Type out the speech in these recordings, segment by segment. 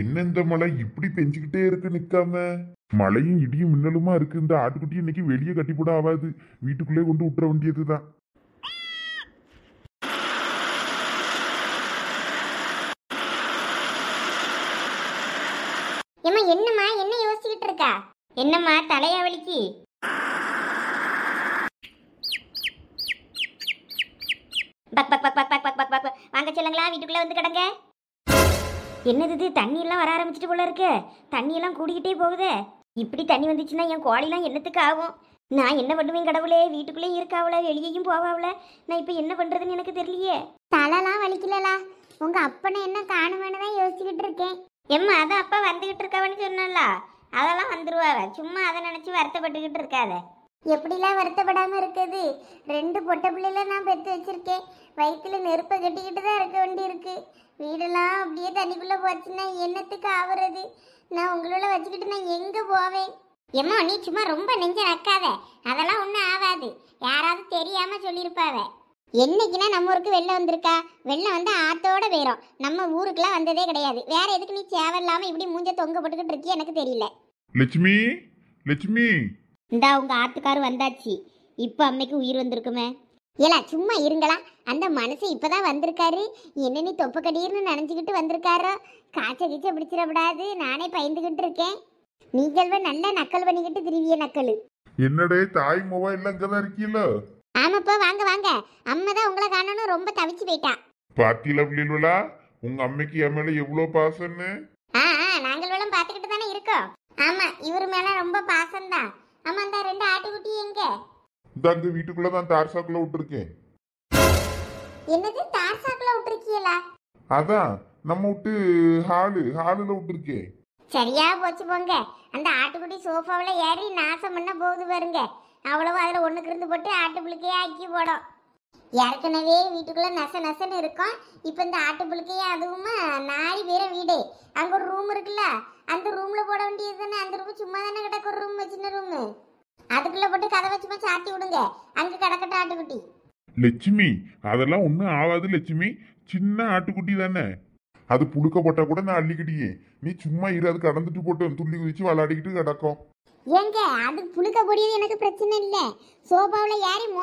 என்ன இந்த மழை இப்படி பெஞ்சுக்கிட்டே இருக்கு நிக்காம மழையும் இடியும் மின்னலுமா இருக்கு இந்த ஆட்டுக்குட்டி இன்னைக்கு வெளியே கட்டி போட ஆகாது வீட்டுக்குள்ளே கொண்டு விட்டுற வேண்டியதுதான் ஏமா என்னம்மா என்ன யோசிச்சுக்கிட்டு என்னம்மா தலையா வலிக்கு பக் பக் பக் பக் பக் பக் பக் வாங்க செல்லுங்களா வீட்டுக்குள்ள வந்து கிடங்க என்னது இது தண்ணியெல்லாம் வர ஆரம்பிச்சிட்டு போல இருக்கு தண்ணியெல்லாம் கூடிக்கிட்டே போகுதே இப்படி தண்ணி வந்துச்சுன்னா என் கோழிலாம் என்னத்துக்கு ஆகும் நான் என்ன பண்ணுவேன் கடவுளே வீட்டுக்குள்ளேயே இருக்காவல வெளியேயும் போவாவல நான் இப்போ என்ன பண்ணுறதுன்னு எனக்கு தெரியலையே தலைலாம் வலிக்கலலா உங்கள் அப்பனை என்ன காணுவேன்னு யோசிச்சுக்கிட்டு இருக்கேன் எம்மா அதான் அப்பா வந்துக்கிட்டு இருக்காவன்னு சொன்னல அதெல்லாம் வந்துருவாங்க சும்மா அதை நினச்சி வருத்தப்பட்டுக்கிட்டு இருக்காத எப்படிலாம் வருத்தப்படாமல் இருக்குது ரெண்டு பொட்டை பிள்ளைல நான் பெற்று வச்சிருக்கேன் வயிற்றுல நெருப்பை கட்டிக்கிட்டு தான் இருக்க வேண்டியிருக்கு வீடெல்லாம் அப்படியே தண்ணிக்குள்ளே போச்சுன்னா என்னத்துக்கு ஆவறது நான் உங்களோட வச்சுக்கிட்டு நான் எங்கே போவேன் எம்மா நீ சும்மா ரொம்ப நெஞ்ச நக்காத அதெல்லாம் ஒன்றும் ஆகாது யாராவது தெரியாமல் சொல்லியிருப்பாவ என்னைக்குன்னா நம்ம ஊருக்கு வெளில வந்திருக்கா வெள்ளம் வந்து ஆத்தோட போயிடும் நம்ம ஊருக்குலாம் வந்ததே கிடையாது வேற எதுக்கு நீ சேவை இல்லாமல் இப்படி மூஞ்ச தொங்க போட்டுக்கிட்டு இருக்கியே எனக்கு தெரியல லட்சுமி லட்சுமி இந்தா உங்க ஆத்துக்காரு வந்தாச்சு இப்போ அம்மைக்கு உயிர் வந்திருக்குமே ஏலா சும்மா இருங்களா அந்த மனசு இப்பதான் வந்திருக்காரு என்ன நீ தொப்பு கடீர்னு நினைஞ்சுக்கிட்டு வந்திருக்காரோ காய்ச்ச கீச்ச பிடிச்சிடப்படாது நானே பயந்துகிட்டு இருக்கேன் நீங்கள்வே நல்ல நக்கல் பண்ணிக்கிட்டு திருவிய நக்கல் என்னடே தாய் மொபைல் அங்கதான் இருக்கீல ஆமாப்பா வாங்க வாங்க அம்மாதான் தான் உங்களை காணணும் ரொம்ப தவிச்சு போயிட்டான் பாத்தியில பிள்ளைகளா உங்க அம்மைக்கு என் மேல எவ்வளவு பாசம்னு ஆ நாங்கள் வேலும் பார்த்துக்கிட்டு தானே இருக்கோம் ஆமா இவர் மேல ரொம்ப பாசம்தான் ஆமா அந்த ரெண்டு ஆட்டுக்குட்டி எங்க இந்த அங்க வீட்டுக்குள்ள தான் தார்சாக்குள்ள விட்டுருக்கேன் என்னது தார்சாக்குள்ள விட்டுருக்கீங்களா அதான் நம்ம விட்டு ஹாலு ஹாலுல விட்டுருக்கேன் சரியா போச்சு போங்க அந்த ஆட்டுக்குட்டி சோஃபாவில் ஏறி நாசம் பண்ண போகுது பாருங்க அவ்வளவு அதில் ஒன்றுக்கு இருந்து போட்டு ஆட்டுப்புழுக்கையே ஆக்கி போடும் ஏற்கனவே வீட்டுக்குள்ளே நச நசன்னு இருக்கும் இப்போ இந்த ஆட்டுப்புழுக்கையும் அதுவும் நாலு பேர வீடு அங்கே ஒரு ரூம் இருக்குல்ல அந்த ரூமில் போட வேண்டியது தானே அந்த ரூம் சும்மா தானே கிடக்க ஒரு ரூம் சின்ன ரூமு அதுக்குள்ள போட்டு கதை வச்சுமா சாத்தி விடுங்க அங்கே கிடக்கட்ட ஆட்டுக்குட்டி லட்சுமி அதெல்லாம் ஒன்றும் ஆகாது லட்சுமி சின்ன ஆட்டுக்குட்டி தானே அது புழுக்க போட்டால் கூட நான் அள்ளிக்கிட்டியே நீ சும்மா இரு அது கடந்துட்டு போட்டு துள்ளி குதிச்சு விளையாடிக்கிட்டு கிடக்கும் ஏங்க அது புழுக்க போடியது எனக்கு பிரச்சனை இல்லை சோபாவில் யாரையும்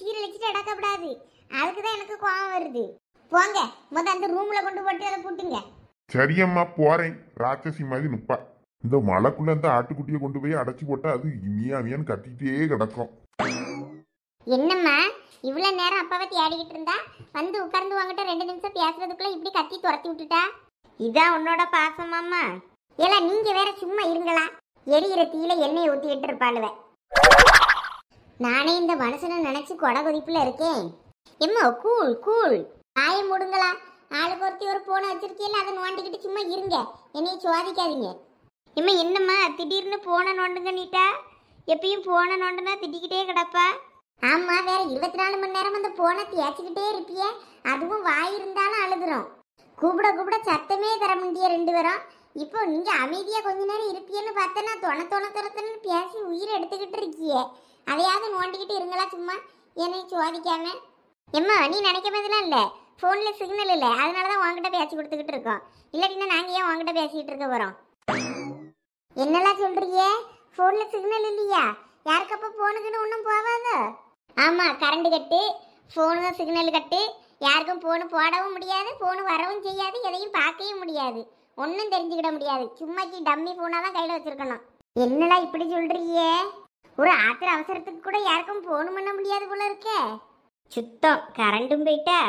சீரழிச்சிட்டு அடக்கப்படாது அதுக்கு தான் எனக்கு கோவம் வருது போங்க முத அந்த ரூம்ல கொண்டு போட்டு அதை சரி சரியம்மா போறேன் ராட்சசி மாதிரி நிப்பா இந்த மலைக்குள்ள இந்த ஆட்டுக்குட்டியை கொண்டு போய் அடைச்சி போட்டா அது இமியாமியான்னு கத்திட்டே கிடக்கும் என்னம்மா இவ்வளவு நேரம் அப்பாவை தேடிக்கிட்டு இருந்தா வந்து உட்கார்ந்து வாங்கிட்ட ரெண்டு நிமிஷம் பேசுறதுக்குள்ள இப்படி கத்தி துரத்தி விட்டுட்டா இதான் உன்னோட பாசமாம்மா ஏல நீங்க வேற சும்மா இருங்களா எரியிற தீயில எண்ணெயை ஊத்திக்கிட்டு இருப்பாளுவேன் நானே இந்த மனசுல நினைச்சு கொடை கொதிப்புல இருக்கேன் எம்மா கூழ் கூழ் ஆய முடுங்களா ஆளு பொருத்தி ஒரு போனை வச்சிருக்கீங்கள அதை நோண்டிக்கிட்டு சும்மா இருங்க என்னைய சோதிக்காதீங்க எம்மா என்னம்மா திடீர்னு போனை நோண்டுங்க நீட்டா எப்பயும் போனை நோண்டுனா திட்டிக்கிட்டே கிடப்பா ஆமா வேற இருபத்தி நாலு மணி நேரம் அந்த போனை தேய்ச்சிக்கிட்டே இருப்பிய அதுவும் வாய் இருந்தாலும் அழுதுறோம் கூப்பிட கூப்பிட சத்தமே தர முடிய ரெண்டு பேரும் இப்போ நீங்க அமைதியா கொஞ்ச நேரம் இருப்பியன்னு பார்த்தேன்னா தொண தொண துரத்துன்னு பேசி உயிரை எடுத்துக்கிட்டு இருக்கியே அதையாவது நோண்டிக்கிட்டு இருங்களா சும்மா என்னை சோதிக்காம எம்மா நீ நினைக்க மாதிரிலாம் இல்லை ஃபோனில் சிக்னல் இல்லை அதனால தான் உங்ககிட்ட பேசி கொடுத்துக்கிட்டு இருக்கோம் இல்லாட்டினா நாங்கள் ஏன் உங்ககிட்ட பேசிக்கிட்டு இருக்க போகிறோம் என்னெல்லாம் சொல்கிறீங்க ஃபோனில் சிக்னல் இல்லையா யாருக்கப்போ ஃபோனுக்குன்னு ஒன்றும் போகாதோ ஆமாம் current cut phone signal cut யாருக்கும் ஃபோனு போடவும் முடியாது ஃபோனு வரவும் செய்யாது எதையும் பார்க்கவும் முடியாது ஒன்றும் தெரிஞ்சுக்கிட முடியாது சும்மாக்கி டம்மி ஃபோனாக தான் கையில் வச்சுருக்கணும் என்னடா இப்படி சொல்கிறீங்க ஒரு ஆத்திர அவசரத்துக்கு கூட யாருக்கும் ஃபோன் பண்ண முடியாது போல இருக்கே சுத்தம் கரண்ட்டும் போயிட்டா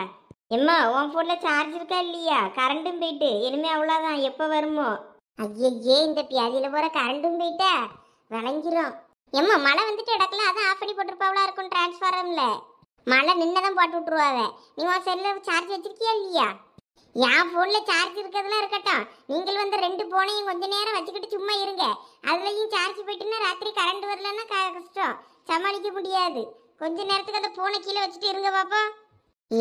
எம்மா உன் ஃபோனில் சார்ஜ் இருக்கா இல்லையா கரண்ட்டும் போயிட்டு இனிமே அவ்வளோதான் எப்போ வருமோ ஐயே இந்த பியாதியில் போகிற கரண்ட்டும் போயிட்டா விளைஞ்சிரும் எம்மா மழை வந்துட்டு இடக்கல அதான் ஆஃப் பண்ணி போட்டிருப்பாவளா இருக்கும் டிரான்ஸ்ஃபாரமில் மழை நின்னதான் போட்டு விட்ருவாவே நீ உன் செல்லில் சார்ஜ் வச்சிருக்கியா இல்லையா என் ஃபோனில் சார்ஜ் இருக்கிறதுலாம் இருக்கட்டும் நீங்கள் வந்து ரெண்டு ஃபோனையும் கொஞ்ச நேரம் வச்சுக்கிட்டு சும்மா இருங்க அதுலேயும் சார்ஜ் போயிட்டுன்னா ராத்திரி கரண்ட் வரலன்னா கஷ்டம் சமாளிக்க முடியாது கொஞ்ச நேரத்துக்கு அந்த ஃபோனை கீழே வச்சுட்டு இருங்க பாப்பா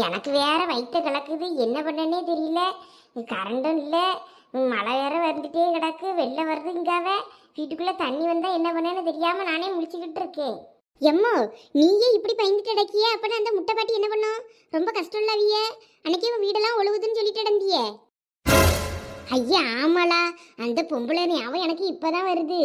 எனக்கு வேற வயிற்ற கிடக்குது என்ன பண்ணனே தெரியல கரண்டும் இல்லை மழை வேற வந்துட்டே கிடக்கு வெளில வருதுங்காவ வீட்டுக்குள்ளே தண்ணி வந்தால் என்ன பண்ணேன்னு தெரியாமல் நானே முடிச்சுக்கிட்டு இருக்கேன் எம்மோ நீயே இப்படி பயந்துட்டு அடக்கிய அப்பனா அந்த முட்டை பாட்டி என்ன பண்ணும் ரொம்ப கஷ்டம் அன்னைக்கு அன்னைக்கே வீடெல்லாம் ஒழுகுதுன்னு சொல்லிட்டு அடந்திய ஐயா ஆமாளா அந்த பொம்பளை ஞாபகம் எனக்கு இப்போதான் வருது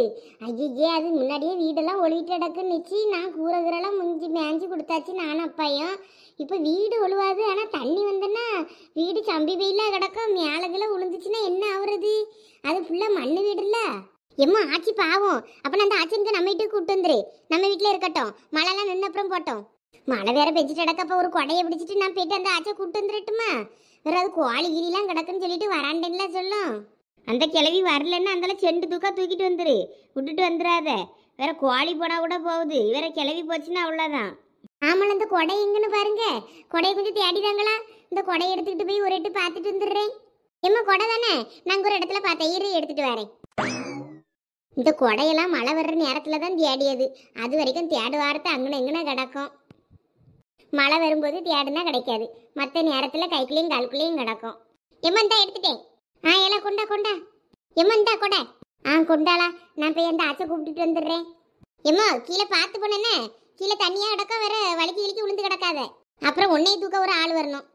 ஐயே அது முன்னாடியே வீடெல்லாம் ஒழுகிட்டு அடக்குன்னுச்சு நான் கூரைகரெல்லாம் முஞ்சி மேஞ்சி கொடுத்தாச்சு நானும் அப்பாயும் இப்போ வீடு ஒழுவாது ஆனால் தண்ணி வந்தேன்னா வீடு சம்பி வெயிலாக கிடக்கும் மேலகில விழுந்துச்சுன்னா என்ன ஆகுறது அது ஃபுல்லாக மண்ணு இல்லை எம்மா ஆச்சி பாவம் அப்போ நான் அந்த ஆச்சனுக்கு நம்ம வீட்டுக்கு கூப்பிட்டு வந்துரு நம்ம வீட்டில் இருக்கட்டும் மழைலாம் நின்று அப்புறம் போட்டோம் மழை வேற பெஞ்சிட்டு கிடக்கப்போ ஒரு கொடையை பிடிச்சிட்டு நான் போயிட்டு அந்த ஆச்சை கூப்பிட்டு வந்துருட்டுமா வேற அது கோழி கிரிலாம் கிடக்குன்னு சொல்லிட்டு வராண்டேன்ல சொல்லும் அந்த கிளவி வரலன்னா அந்தல செண்டு தூக்கா தூக்கிட்டு வந்துரு விட்டுட்டு வந்துடாத வேற கோழி போனா கூட போகுது வேற கிளவி போச்சுன்னா அவ்வளோதான் ஆமாம் அந்த கொடை எங்கன்னு பாருங்க கொடையை கொஞ்சம் தேடிதாங்களா இந்த கொடையை எடுத்துக்கிட்டு போய் ஒரு எட்டு பார்த்துட்டு வந்துடுறேன் எம்மா கொடை தானே நாங்கள் ஒரு இடத்துல பார்த்தேன் ஈரையை எடுத்துட்டு வரேன் இந்த கொடையெல்லாம் மழை வர்ற நேரத்தில் தான் தேடியது அது வரைக்கும் தேடு வாரத்தை அங்கன எங்கன கிடக்கும் மழை வரும்போது தேடுனா கிடைக்காது மற்ற நேரத்தில் கைக்குள்ளேயும் கால்குள்ளேயும் கிடக்கும் எம்மந்தா எடுத்துட்டேன் ஆ எல்லாம் கொண்டா கொண்டா எம்மந்தா கொடை ஆ கொண்டாளா நான் போய் அந்த ஆச்சை கூப்பிட்டுட்டு வந்துடுறேன் எம்மா கீழே பார்த்து போனே கீழே தண்ணியாக கிடக்க வர வலிக்கு வலிக்கு விழுந்து கிடக்காத அப்புறம் உன்னையும் தூக்க ஒரு ஆள் வரணும்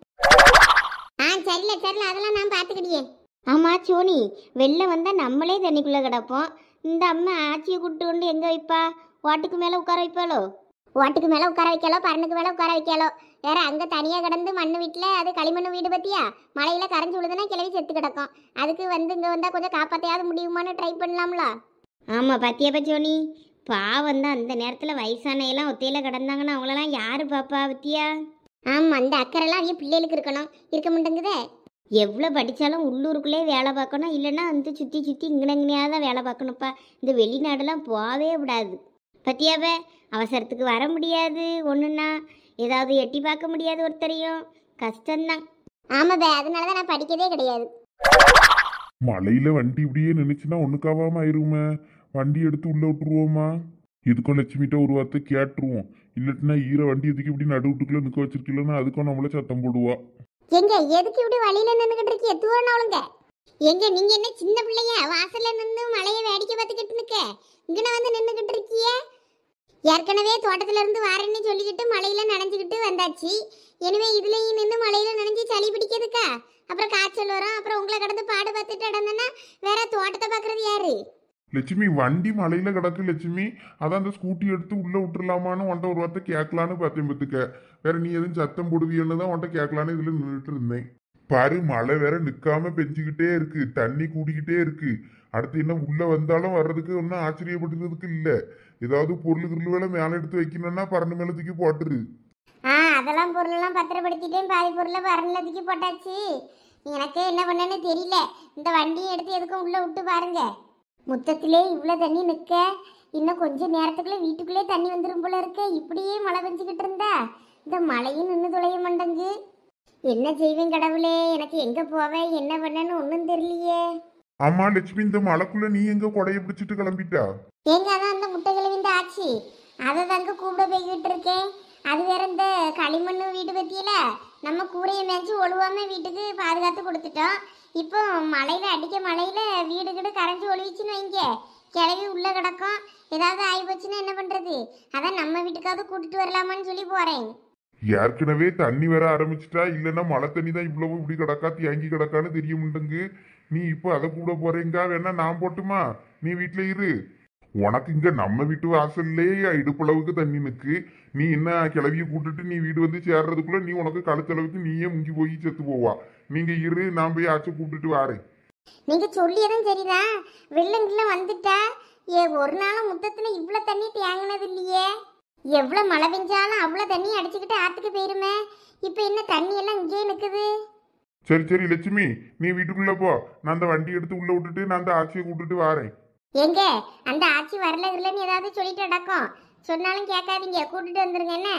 ஆ சரில சரில அதெல்லாம் நான் பார்த்துக்கிட்டியே ஆமாம் சோனி வெளில வந்தால் நம்மளே தண்ணிக்குள்ளே கிடப்போம் இந்த அம்மா ஆச்சியை கூப்பிட்டு கொண்டு எங்கே வைப்பா வாட்டுக்கு மேலே உட்கார வைப்பாளோ வாட்டுக்கு மேலே உட்கார வைக்காளோ பரனுக்கு மேலே உட்கார வைக்காளோ வேற அங்க தனியாக கிடந்து மண்ணு வீட்டில் அது களிமண் வீடு பத்தியா மழையில் கரைஞ்சி விழுதுன்னா கிளவி செத்து கிடக்கும் அதுக்கு வந்து இங்க வந்தால் கொஞ்சம் காப்பாத்தையாவது முடியுமான்னு ட்ரை பண்ணலாம்ல ஆமாம் பாத்தியாப்பா சோனி பாவம் தான் அந்த நேரத்தில் எல்லாம் ஒத்தையில கிடந்தாங்கன்னா அவங்களெல்லாம் யாரு பாப்பா பத்தியா ஆமாம் அந்த அக்கறைலாம் அவங்க பிள்ளைகளுக்கு இருக்கணும் இருக்க மாட்டேங்குதே எவ்வளோ படித்தாலும் உள்ளூருக்குள்ளே வேலை பார்க்கணும் இல்லைன்னா வந்து சுற்றி சுற்றி இங்கனங்கனையாக தான் வேலை பார்க்கணும்ப்பா இந்த வெளிநாடெல்லாம் போகவே விடாது பத்தியாவே அவசரத்துக்கு வர முடியாது ஒன்றுன்னா ஏதாவது எட்டி பார்க்க முடியாது ஒருத்தரையும் கஷ்டம்தான் ஆமாம் அதனால தான் நான் படிக்கவே கிடையாது மழையில வண்டி இப்படியே நினைச்சுன்னா ஒண்ணுக்காவாம ஆயிருமே வண்டி எடுத்து உள்ள விட்டுருவோமா இதுக்கும் லட்சுமிட்ட ஒரு வார்த்தை கேட்டுருவோம் இல்லட்டினா ஈர வண்டி எதுக்கு இப்படி நடுவுட்டுக்குள்ள நிக்க வச்சிருக்கலன்னா அதுக்கும் நம்மள சத்தம் போடுவா எங்க எதுக்கு இப்படி வழியில நின்றுகிட்டு இருக்கிய தூரணவளுங்க எங்க நீங்க என்ன சின்ன பிள்ளைய வாசல்ல நின்று மலைய வேடிக்கை பார்த்துக்கிட்டு நிக்க இங்க வந்து நின்னுகிட்டு இருக்கிய ஏற்கனவே தோட்டத்துல இருந்து வாரேன்னு சொல்லிக்கிட்டு மலையில நனைஞ்சுக்கிட்டு வந்தாச்சு எனவே இதுலயும் நின்று மலையில நனைஞ்சு சளி பிடிக்கிறதுக்கா அப்புறம் காய்ச்சல் வரும் அப்புறம் உங்களை கடந்து பாடு பார்த்துட்டு இடந்தேன்னா வேற தோட்டத்தை பாக்குறது யாரு லட்சுமி வண்டி மலையில கிடக்கு லட்சுமி அதான் அந்த ஸ்கூட்டி எடுத்து உள்ள விட்டுறலாமான்னு உன்ட்ட ஒரு வார்த்தை கேட்கலான்னு பார்த்தேன் பத்துக்க வேற நீ எதுவும் சத்தம் போடுவியன்னு தான் உன்ட்ட கேட்கலான்னு இதுல நின்றுட்டு இருந்தேன் பாரு மழை வேற நிக்காம பெஞ்சுக்கிட்டே இருக்கு தண்ணி கூடிக்கிட்டே இருக்கு அடுத்து என்ன உள்ள வந்தாலும் வர்றதுக்கு ஒன்றும் ஆச்சரியப்படுறதுக்கு இல்லை ஏதாவது பொருள் கிருள் வேலை மேலே எடுத்து வைக்கணும்னா பறந்து மேல தூக்கி போட்டுரு ஆ அதெல்லாம் எல்லாம் பத்திரப்படுத்திட்டேன் பாதி பொருளை பறந்துல தூக்கி போட்டாச்சு எனக்கு என்ன பண்ணுன்னு தெரியல இந்த வண்டியை எடுத்து எதுக்கும் உள்ள விட்டு பாருங்க முத்தத்திலே இவ்வளோ தண்ணி நிற்க இன்னும் கொஞ்சம் நேரத்துக்குள்ளே வீட்டுக்குள்ளே தண்ணி வந்துடும் போல இருக்க இப்படியே மழை பெஞ்சுக்கிட்டு இருந்தா இந்த மழையும் நின்று தொலைய மாட்டேங்கு என்ன செய்வேன் கடவுளே எனக்கு எங்கே போவேன் என்ன பண்ணனு ஒன்றும் தெரியலையே ஆமா லட்சுமி இந்த மழைக்குள்ள நீ எங்க கொடைய பிடிச்சிட்டு கிளம்பிட்டா எங்க அதான் அந்த முட்டை கிளம்பிட்டு ஆச்சு அதை தாங்க கூப்பிட போய்கிட்டு இருக்கேன் அது வேற இந்த களிமண் வீடு பத்தியில நம்ம கூரையை மேய்ச்சி ஒழுவாம வீட்டுக்கு பாதுகாத்து கொடுத்துட்டோம் இப்போ மழையில் அடிக்க மழையில் வீடு கிட்ட கரைஞ்சி ஒழுவிச்சுன்னு வைங்க கிளவி உள்ளே கிடக்கும் ஏதாவது ஆகிப்போச்சுன்னா என்ன பண்ணுறது அதான் நம்ம வீட்டுக்காவது கூட்டிட்டு வரலாமான்னு சொல்லி போகிறேன் ஏற்கனவே தண்ணி வர ஆரம்பிச்சிட்டா இல்லைன்னா மழை தண்ணி தான் இவ்வளவு இப்படி கிடக்கா தேங்கி கிடக்கான்னு தெரிய நீ இப்போ அதை கூட போறீங்க வேணா நான் போட்டுமா நீ வீட்டில் இரு உனக்கு இங்க நம்ம வீட்டு வாசல்லே இடுப்பளவுக்கு தண்ணி நிற்கு நீ என்ன கிளவிய கூட்டுட்டு நீ வீடு வந்து சேர்றதுக்குள்ள நீ உனக்கு கழுத்தளவுக்கு நீயே முங்கி போய் செத்து போவா நீங்க இரு நான் போய் ஆச்சு கூப்பிட்டு வாரேன் நீங்க சொல்லியதும் சரிதான் வெள்ளங்கில வந்துட்டா ஏ ஒரு நாளும் முத்தத்துல இவ்வளவு தண்ணி தேங்கினது இல்லையே எவ்வளவு மழை பெஞ்சாலும் அவ்வளவு தண்ணி அடிச்சுக்கிட்டு ஆத்துக்கு போயிருமே இப்ப என்ன தண்ணி எல்லாம் இங்கே நிக்குது சரி சரி லட்சுமி நீ வீட்டுக்குள்ள போ நான் அந்த வண்டி எடுத்து உள்ள விட்டுட்டு நான் அந்த ஆட்சியை கூட்டுட்டு வாரேன் எங்க அந்த ஆட்சி வரல இல்லைன்னு ஏதாவது சொல்லிட்டு நடக்கும் சொன்னாலும் கேட்காதீங்க கூட்டிட்டு வந்துருங்க என்ன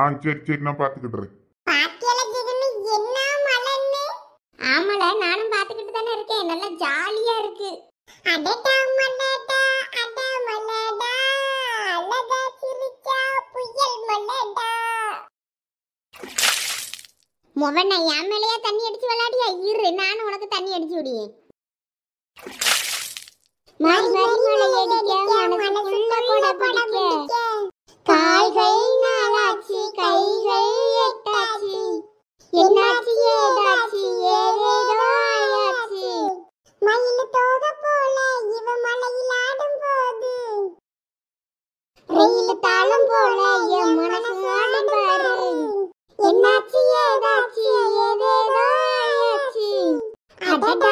ஆ சரி சரி நான் பாத்துக்கிட்டுறேன் ஆமால நானும் பாத்துக்கிட்டு தானே இருக்கேன் நல்லா ஜாலியா இருக்கு முவனை என் மேலேயே தண்ணி அடிச்சு விளையாடியா இரு நானும் உனக்கு தண்ணி அடிச்சு விடுவேன் மாறி மாறி முளையடிக்க மனசுள்ள கூட பிடிக்க கால்கள் நாளாச்சு கைகள் எட்டாச்சு என்னாச்சு ஏதாச்சு ஏதேதோ ஆயாச்சு மயில் தோக போல இவ மலையில் ஆடும் போது ரயில் தாளம் போல என் மனசு ஆடும் பாரு என்னாச்சு ஏதாச்சு ஏதேதோ ஆயாச்சு அடடா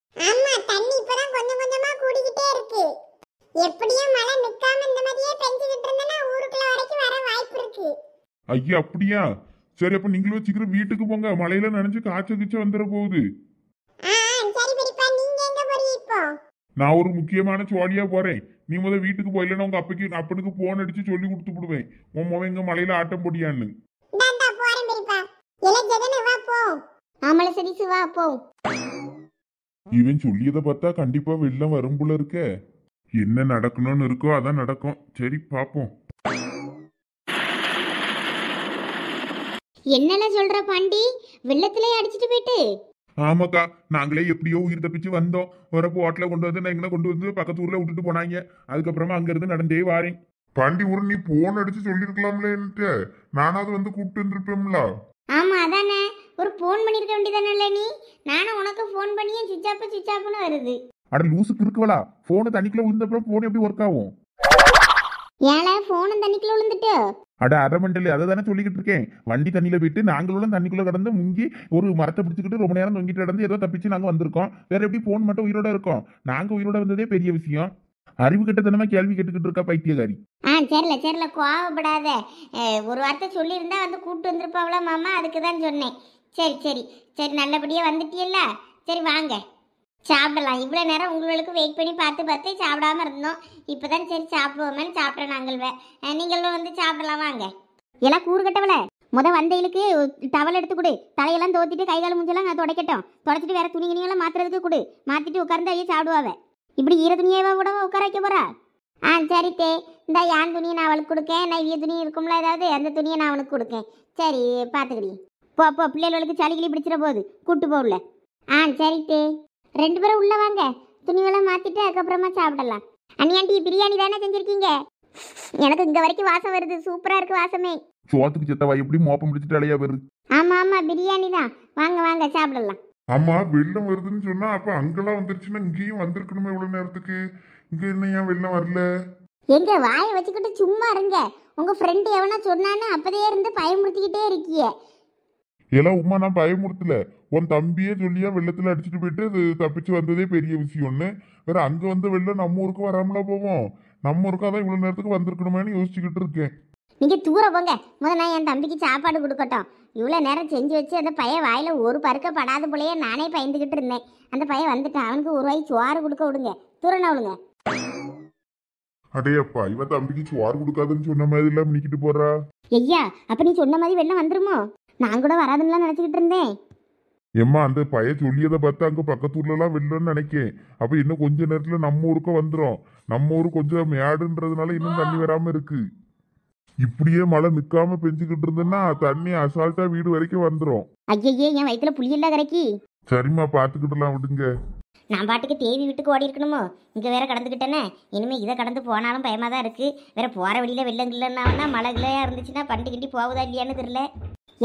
எப்படியும் மழை நிக்காம இந்த மாதிரியே பெஞ்சிட்டு இருந்தனா ஊருக்குள்ள வரைக்கும் வர வாய்ப்பு இருக்கு ஐயா அப்படியா சரி அப்ப நீங்களும் சீக்கிரம் வீட்டுக்கு போங்க மழையில நனைஞ்சு காய்ச்ச கிச்ச வந்துட போகுது சரி பெரியப்பா நீங்க எங்க போறீங்க இப்போ நான் ஒரு முக்கியமான சோழியா போறேன் நீ முத வீட்டுக்கு போயிலன்னா உங்க அப்பைக்கு அப்பனுக்கு போன் அடிச்சு சொல்லி கொடுத்து விடுவேன் உன் முகம் எங்க மலையில ஆட்டம் பொடியான்னு போறேன் பெரியப்பா வா போ சரி சிவா போ இவன் சொல்லியதை பார்த்தா கண்டிப்பா வெள்ளம் வரும் இருக்க என்ன நடக்கணும்னு இருக்கோ அதான் நடக்கும் சரி பாப்போம் என்னென்ன சொல்ற பாண்டி வெள்ளத்திலே அடிச்சிட்டு போயிட்டு ஆமாக்கா நாங்களே எப்படியோ உயிர் தப்பிச்சு வந்தோம் வரப்போ ஹோட்டல கொண்டு வந்து நான் இங்கே கொண்டு வந்து பக்கத்து ஊர்ல விட்டுட்டு போனாங்க அதுக்கப்புறமா இருந்து நடந்தே வாரேன் பாண்டி ஊர் நீ போன் அடிச்சு சொல்லிருக்கலாம்ல என்கிட்ட நானாவது வந்து கூப்பிட்டு இருந்திருப்பேன்ல ஆமா அதானே ஒரு போன் பண்ணிருக்க வேண்டியதானே நீ நானும் உனக்கு போன் பண்ணியே சுவிட்ச் ஆஃப் சுவிட்ச் ஆஃப்னு வருது அட லூசு கிறுக்குவலா போனு தண்ணிக்குள்ள விழுந்தப்புறம் போன் எப்படி ஒர்க் ஆகும் ஏழை போனும் தண்ணிக்குள்ள அட அரை அதை தானே சொல்லிக்கிட்டு இருக்கேன் வண்டி தண்ணியில போயிட்டு தண்ணிக்குள்ள முங்கி ஒரு ரொம்ப நேரம் கிடந்து ஏதோ தப்பிச்சு நாங்க வேற எப்படி போன் மட்டும் இருக்கோம் நாங்க உயிரோட வந்ததே பெரிய விஷயம் அறிவு கேள்வி பைத்தியகாரி ஒரு வார்த்தை சொல்லியிருந்தா வந்து சொன்னேன் சரி சரி சரி சரி வாங்க சாப்பிடலாம் இவ்வளோ நேரம் உங்களுக்கு வெயிட் பண்ணி பார்த்து பார்த்து சாப்பிடாம இருந்தோம் இப்போ தான் சரி சாப்பிடுவோமேனு சாப்பிட்றோம் நாங்கள் நீங்களும் வந்து சாப்பிடலாம் வாங்க எல்லாம் கூறுகட்டவள முத வந்தைகளுக்கு டவல் எடுத்து கொடு தலையெல்லாம் தோத்திட்டு கைகால் மூஞ்செல்லாம் நான் துடைக்கட்டும் தொடச்சிட்டு வேற துணி கிணியெல்லாம் மாத்துறதுக்கு கொடு மாற்றிட்டு உட்கார்ந்து ஐயா சாப்பிடுவாவே இப்படி ஈர துணியாவே கூட உட்கார வைக்க போறா ஆ சரி தே இந்த என் துணியை நான் அவளுக்கு கொடுக்கேன் நான் இவ்விய துணி இருக்கும்ல ஏதாவது அந்த துணியை நான் அவனுக்கு கொடுக்கேன் சரி பார்த்துக்கிடி போ அப்போ பிள்ளைகளுக்கு கிளி பிடிச்சிட போகுது கூட்டு போகல ஆ சரி தே ரெண்டு பேரும் உள்ளே வாங்க துணிவெல்லாம் மாற்றிட்டு அதுக்கப்புறமா சாப்பிடலாம் அண்ணியாண்டி பிரியாணி தானே செஞ்சிருக்கீங்க எனக்கு இங்கே வரைக்கும் வாசம் வருது சூப்பராக இருக்கு வாசமே சோத்துக்கு செத்தவா எப்படி மோப்பம் பிடிச்சிட்டு அலையா வருது ஆமா ஆமா பிரியாணி தான் வாங்க வாங்க சாப்பிடலாம் ஆமா வெள்ளம் வருதுன்னு சொன்னா அப்ப அங்கெல்லாம் வந்துருச்சுன்னா இங்கேயும் வந்திருக்கணுமே இவ்வளவு நேரத்துக்கு இங்க என்ன ஏன் வெள்ளம் வரல எங்க வாயை வச்சுக்கிட்டு சும்மா இருங்க உங்க ஃப்ரெண்டு எவனா சொன்னான்னு அப்பதே இருந்து பயமுறுத்திக்கிட்டே இருக்கியே எல்லாம் உமா நான் பயமுறுத்தல உன் தம்பியே சொல்லியா வெள்ளத்துல அடிச்சுட்டு போயிட்டு அது தப்பிச்சு வந்ததே பெரிய விஷயம்னு வேற அங்க வந்து வெள்ளம் நம்ம ஊருக்கு வராமலா போவோம் நம்ம ஊருக்கா தான் இவ்வளவு நேரத்துக்கு வந்திருக்கணுமேனு யோசிச்சுக்கிட்டு இருக்கேன் நீங்க தூர போங்க முதல்ல நான் என் தம்பிக்கு சாப்பாடு கொடுக்கட்டும் இவ்வளோ நேரம் செஞ்சு வச்சு அந்த பையன் வாயில் ஒரு பருக்க படாத போலயே நானே பயந்துக்கிட்டு இருந்தேன் அந்த பையன் வந்துட்டு அவனுக்கு ஒரு வாய் சோறு கொடுக்க விடுங்க தூரன விடுங்க அடையப்பா இவன் தம்பிக்கு சோறு கொடுக்காதுன்னு சொன்ன மாதிரி எல்லாம் நிக்கிட்டு போறா ஐயா அப்ப நீ சொன்ன மாதிரி வெள்ளம் வந்துருமோ நான் கூட வராதுன்னுலாம் நினச்சிக்கிட்டு இருந்தேன் எம்மா அந்த பய சொல்லியதை பார்த்து அங்கே பக்கத்தூர்லலாம் வெளிலன்னு நினைக்கேன் அப்போ இன்னும் கொஞ்ச நேரத்தில் நம்ம ஊருக்கும் வந்துடும் நம்ம ஊர் கொஞ்சம் மேடுன்றதுனால இன்னும் தண்ணி வராமல் இருக்கு இப்படியே மழை நிற்காம பெஞ்சுக்கிட்டு இருந்தேன்னா தண்ணி அசால்ட்டா வீடு வரைக்கும் வந்துடும் ஐயையே என் வயிற்றுல புளி இல்ல கரைக்கி சரிம்மா பார்த்துக்கிட்டலாம் விடுங்க நான் பாட்டுக்கு தேவி வீட்டுக்கு ஓடி இருக்கணுமோ இங்கே வேற கடந்துக்கிட்டேனே இனிமேல் இதை கடந்து போனாலும் பயமாக தான் இருக்குது வேற போகிற வழியில் வெள்ளம் மழை இல்லையா இருந்துச்சுன்னா பண்டு போகுதா இல்லையான்னு தெரில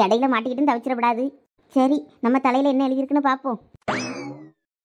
இடையில மாட்டிக்கிட்டு தவிச்சிடப்படாது சரி நம்ம தலையில் என்ன எழுதியிருக்குன்னு பார்ப்போம்